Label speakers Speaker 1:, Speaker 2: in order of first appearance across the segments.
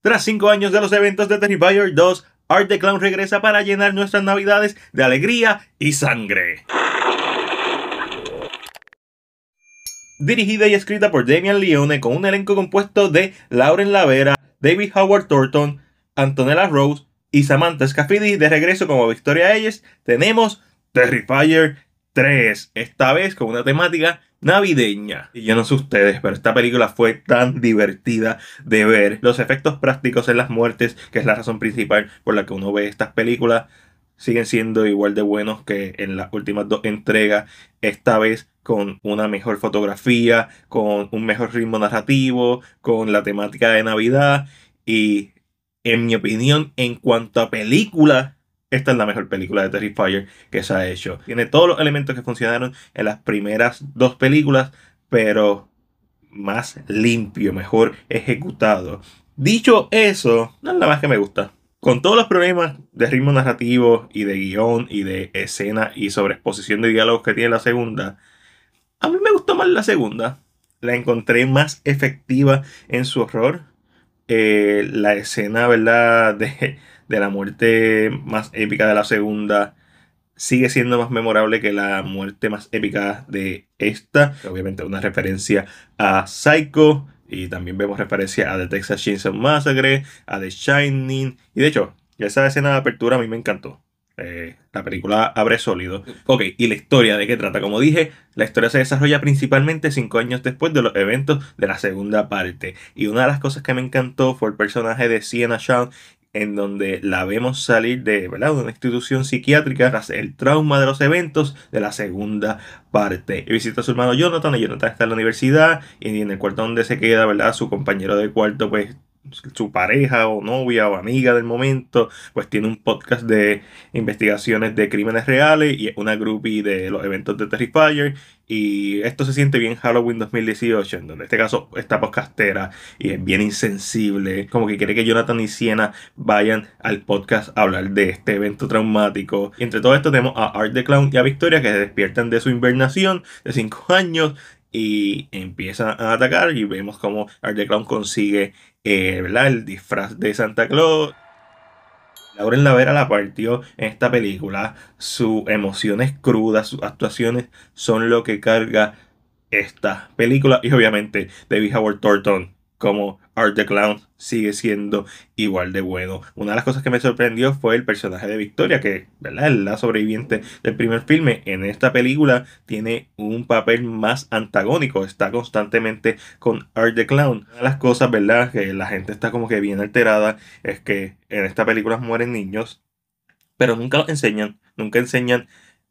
Speaker 1: Tras cinco años de los eventos de Terrifier 2, Art the Clown regresa para llenar nuestras navidades de alegría y sangre. Dirigida y escrita por Damian Leone con un elenco compuesto de Lauren Lavera, David Howard Thornton, Antonella Rose y Samantha Scafidi de regreso como Victoria Hayes, tenemos Terrifier 3, esta vez con una temática navideña. Y yo no sé ustedes, pero esta película fue tan divertida de ver. Los efectos prácticos en las muertes, que es la razón principal por la que uno ve estas películas, siguen siendo igual de buenos que en las últimas dos entregas. Esta vez con una mejor fotografía, con un mejor ritmo narrativo, con la temática de Navidad. Y en mi opinión, en cuanto a película, esta es la mejor película de Fire que se ha hecho. Tiene todos los elementos que funcionaron en las primeras dos películas, pero más limpio, mejor ejecutado. Dicho eso, no es más que me gusta. Con todos los problemas de ritmo narrativo y de guión y de escena y sobreexposición de diálogos que tiene la segunda, a mí me gustó más la segunda. La encontré más efectiva en su horror. Eh, la escena, ¿verdad? De, de la muerte más épica de la segunda sigue siendo más memorable que la muerte más épica de esta. Obviamente una referencia a Psycho y también vemos referencia a The Texas Chainsaw Massacre, a The Shining y de hecho esa escena de apertura a mí me encantó. Eh, la película abre sólido. Ok, ¿y la historia de qué trata? Como dije, la historia se desarrolla principalmente cinco años después de los eventos de la segunda parte. Y una de las cosas que me encantó fue el personaje de Sienna Shawn en donde la vemos salir de, ¿verdad? de una institución psiquiátrica tras el trauma de los eventos de la segunda parte. Y visita a su hermano Jonathan, y Jonathan está en la universidad y en el cuarto donde se queda, ¿verdad? Su compañero de cuarto pues su pareja o novia o amiga del momento, pues tiene un podcast de investigaciones de crímenes reales y una groupie de los eventos de Terrifier. Y esto se siente bien Halloween 2018, en donde en este caso está podcastera y es bien insensible, como que quiere que Jonathan y Siena vayan al podcast a hablar de este evento traumático. entre todo esto tenemos a Art the Clown y a Victoria que se despiertan de su invernación de 5 años y empiezan a atacar y vemos como Art Clown consigue eh, el disfraz de Santa Claus. Lauren Lavera la partió en esta película. Sus emociones crudas, sus actuaciones son lo que carga esta película. Y obviamente David Howard Thornton como Art the Clown sigue siendo igual de bueno. Una de las cosas que me sorprendió fue el personaje de Victoria, que ¿verdad? la sobreviviente del primer filme en esta película tiene un papel más antagónico, está constantemente con Art the Clown. Una de las cosas ¿verdad? que la gente está como que bien alterada es que en esta película mueren niños, pero nunca enseñan, nunca enseñan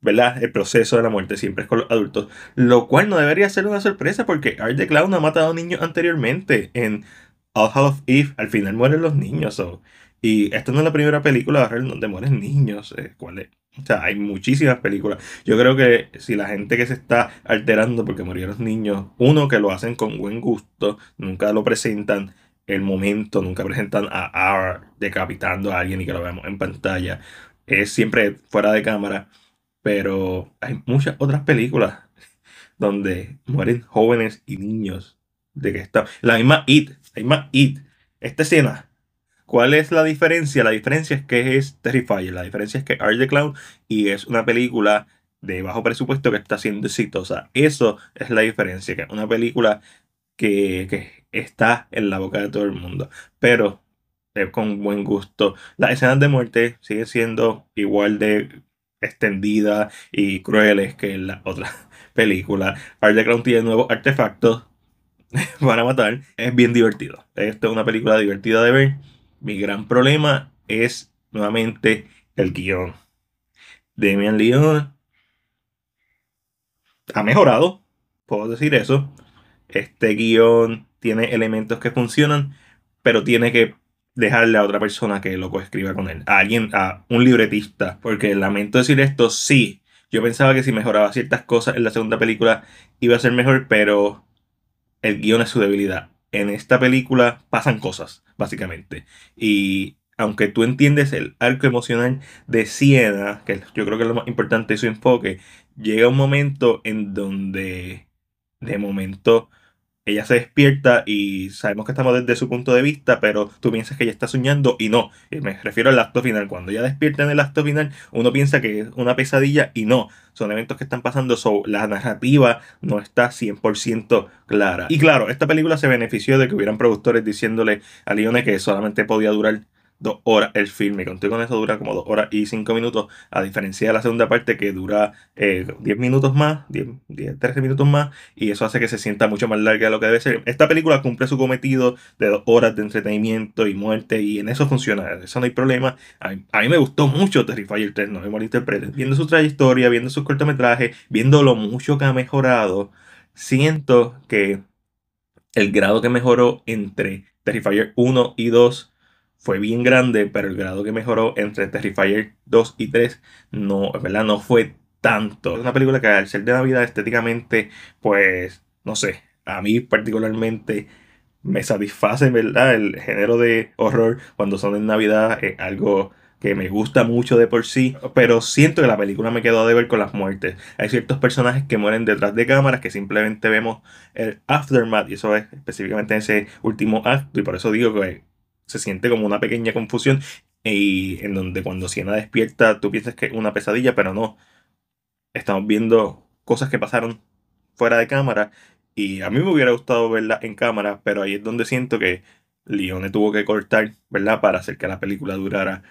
Speaker 1: ¿verdad? El proceso de la muerte siempre es con los adultos. Lo cual no debería ser una sorpresa porque Art the Clown ha matado niños anteriormente. En All of Eve, al final mueren los niños. Y esta no es la primera película de donde mueren niños. Eh, ¿Cuál O sea, hay muchísimas películas. Yo creo que si la gente que se está alterando porque murieron los niños, uno que lo hacen con buen gusto, nunca lo presentan el momento, nunca presentan a R decapitando a alguien y que lo veamos en pantalla. Es siempre fuera de cámara. Pero hay muchas otras películas donde mueren jóvenes y niños de que está. La misma It, la misma It. Esta escena, ¿cuál es la diferencia? La diferencia es que es Terrifier, la diferencia es que Are the Clown y es una película de bajo presupuesto que está siendo exitosa. Eso es la diferencia, que es una película que, está en la boca de todo el mundo. Pero con buen gusto. La escena de muerte sigue siendo igual de extendida y crueles que en la otra película Arya tiene nuevos artefactos para matar. Es bien divertido. Esta es una película divertida de ver. Mi gran problema es nuevamente el guión. Demian Leon ha mejorado, puedo decir eso. Este guión tiene elementos que funcionan, pero tiene que dejarle a otra persona que lo coescriba con él, a alguien, a un libretista, porque lamento decir esto, sí, yo pensaba que si mejoraba ciertas cosas en la segunda película iba a ser mejor, pero el guión es su debilidad. En esta película pasan cosas, básicamente. Y aunque tú entiendes el arco emocional de Siena, que yo creo que es lo más importante de su enfoque, llega un momento en donde de momento ella se despierta y sabemos que estamos desde su punto de vista, pero tú piensas que ella está soñando y no. Me refiero al acto final. Cuando ella despierta en el acto final, uno piensa que es una pesadilla y no. Son eventos que están pasando, la narrativa no está 100% clara. Y claro, esta película se benefició de que hubieran productores diciéndole a Lione que solamente podía durar dos horas el filme. Conté con eso dura como dos horas y cinco minutos, a diferencia de la segunda parte que dura eh, diez minutos más, diez, trece minutos más, y eso hace que se sienta mucho más larga de lo que debe ser. Esta película cumple su cometido de dos horas de entretenimiento y muerte, y en eso funciona, eso no hay problema. A mí, me gustó mucho Terrifier 3, no me malinterpreten. Viendo su trayectoria, viendo sus cortometrajes, viendo lo mucho que ha mejorado, siento que el grado que mejoró entre Terrifier 1 y 2 fue bien grande, pero el grado que mejoró entre Terrifier 2 y 3 no, ¿verdad? no fue tanto. Es una película que al ser de Navidad estéticamente, pues, no sé, a mí particularmente me satisface, ¿verdad? El género de horror cuando son en Navidad es algo que me gusta mucho de por sí, pero siento que la película me quedó de ver con las muertes. Hay ciertos personajes que mueren detrás de cámaras que simplemente vemos el aftermath, y eso es específicamente en ese último acto, y por eso digo que se siente como una pequeña confusión y en donde cuando Siena despierta tú piensas que es una pesadilla, pero no. Estamos viendo cosas que pasaron fuera de cámara y a mí me hubiera gustado verla en cámara, pero ahí es donde siento que Lione tuvo que cortar, ¿verdad? Para hacer que la película durara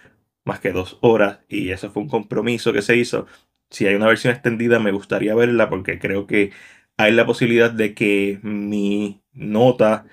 Speaker 1: más que dos horas y eso fue un compromiso que se hizo. Si hay una versión extendida me gustaría verla porque creo que hay la posibilidad de que mi nota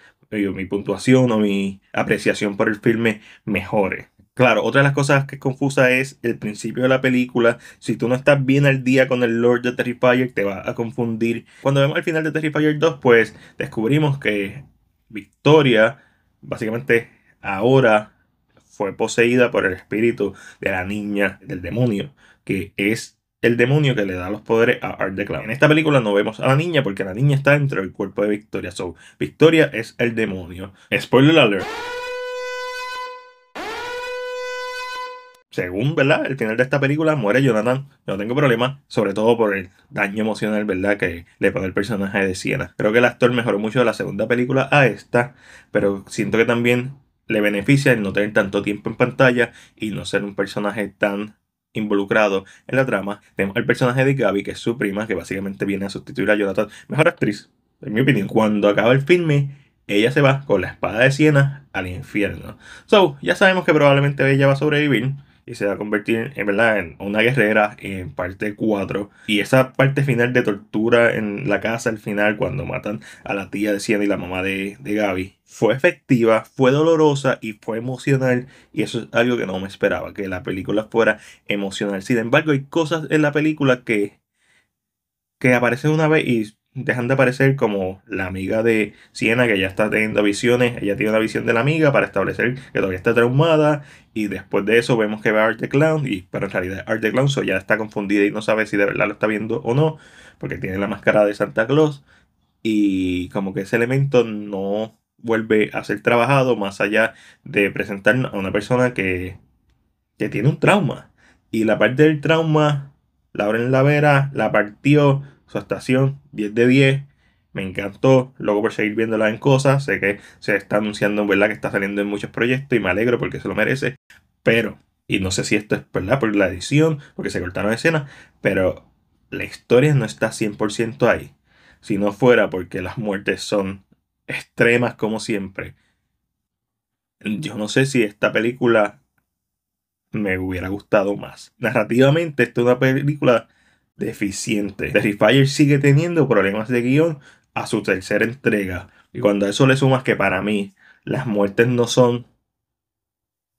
Speaker 1: mi puntuación o mi apreciación por el filme mejore. Claro, otra de las cosas que confusa es el principio de la película. Si tú no estás bien al día con el Lord de Terrifier, te va a confundir. Cuando vemos el final de Terrifier 2, pues descubrimos que Victoria, básicamente ahora, fue poseída por el espíritu de la niña del demonio, que es el demonio que le da los poderes a Art the En esta película no vemos a la niña porque la niña está dentro del cuerpo de Victoria. So, Victoria es el demonio. Spoiler alert. Según, ¿verdad? El final de esta película muere Jonathan. No tengo problema, sobre todo por el daño emocional, ¿verdad? Que le pone el personaje de Siena. Creo que el actor mejoró mucho de la segunda película a esta, pero siento que también le beneficia el no tener tanto tiempo en pantalla y no ser un personaje tan involucrado en la trama. Tenemos el personaje de Gaby, que es su prima, que básicamente viene a sustituir a Jonathan. Mejor actriz, en mi opinión. Cuando acaba el filme, ella se va con la espada de Siena al infierno. So, ya sabemos que probablemente ella va a sobrevivir y se va a convertir en verdad en una guerrera en parte 4 y esa parte final de tortura en la casa al final cuando matan a la tía de Siena y la mamá de, de Gaby fue efectiva, fue dolorosa y fue emocional y eso es algo que no me esperaba, que la película fuera emocional. Sin embargo, hay cosas en la película que, que aparecen una vez y dejan de aparecer como la amiga de Siena que ya está teniendo visiones, ella tiene una visión de la amiga para establecer que todavía está traumada y después de eso vemos que va a Art the Clown y pero en realidad Art the Clown ya está confundida y no sabe si de verdad lo está viendo o no porque tiene la máscara de Santa Claus y como que ese elemento no vuelve a ser trabajado más allá de presentar a una persona que, tiene un trauma y la parte del trauma la la vera, la partió estación, 10 de 10. Me encantó, luego por seguir viéndola en cosas, sé que se está anunciando, ¿verdad? Que está saliendo en muchos proyectos y me alegro porque se lo merece, pero, y no sé si esto es, ¿verdad? Por la edición, porque se cortaron escenas, pero la historia no está 100% ahí. Si no fuera porque las muertes son extremas como siempre, yo no sé si esta película me hubiera gustado más. Narrativamente, esta es una película deficiente. Terrifier sigue teniendo problemas de guión a su tercera entrega. Y cuando a eso le sumas que para mí las muertes no son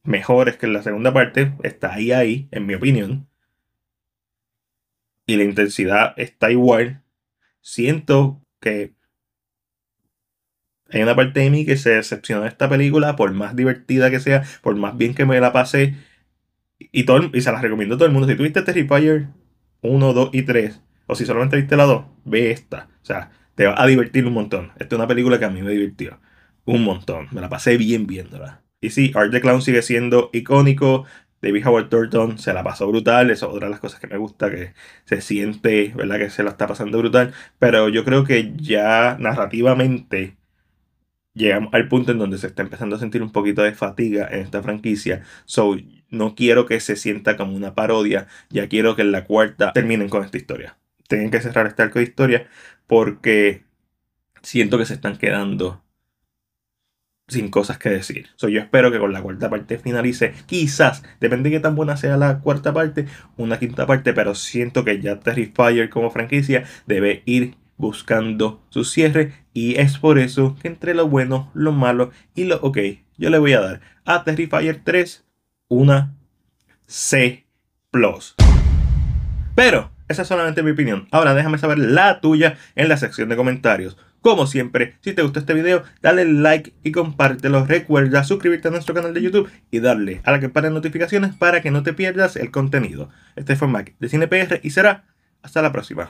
Speaker 1: mejores que en la segunda parte, está ahí ahí, en mi opinión. Y la intensidad está igual. Siento que hay una parte de mí que se decepcionó de esta película, por más divertida que sea, por más bien que me la pase Y, todo, y se las recomiendo a todo el mundo. Si tuviste Terrifier, 1, 2 y 3, o si solamente viste la 2, ve esta. O sea, te va a divertir un montón. Esta es una película que a mí me divirtió un montón. Me la pasé bien viéndola. Y sí, Art the Clown sigue siendo icónico. David Howard Thornton se la pasó brutal. Esa es otra de las cosas que me gusta, que se siente, ¿verdad? Que se la está pasando brutal. Pero yo creo que ya narrativamente llegamos al punto en donde se está empezando a sentir un poquito de fatiga en esta franquicia. So, no quiero que se sienta como una parodia. Ya quiero que en la cuarta terminen con esta historia. Tienen que cerrar este arco de historia porque siento que se están quedando sin cosas que decir. yo espero que con la cuarta parte finalice. Quizás, depende de qué tan buena sea la cuarta parte, una quinta parte, pero siento que ya Terrifier como franquicia debe ir buscando su cierre y es por eso que entre lo bueno, lo malo y lo ok, yo le voy a dar a Terrifier 3 una C. Pero esa es solamente mi opinión. Ahora déjame saber la tuya en la sección de comentarios. Como siempre, si te gustó este video, dale like y compártelo. Recuerda suscribirte a nuestro canal de YouTube y darle a la campana de notificaciones para que no te pierdas el contenido. Este fue Mac de CinePR y será hasta la próxima.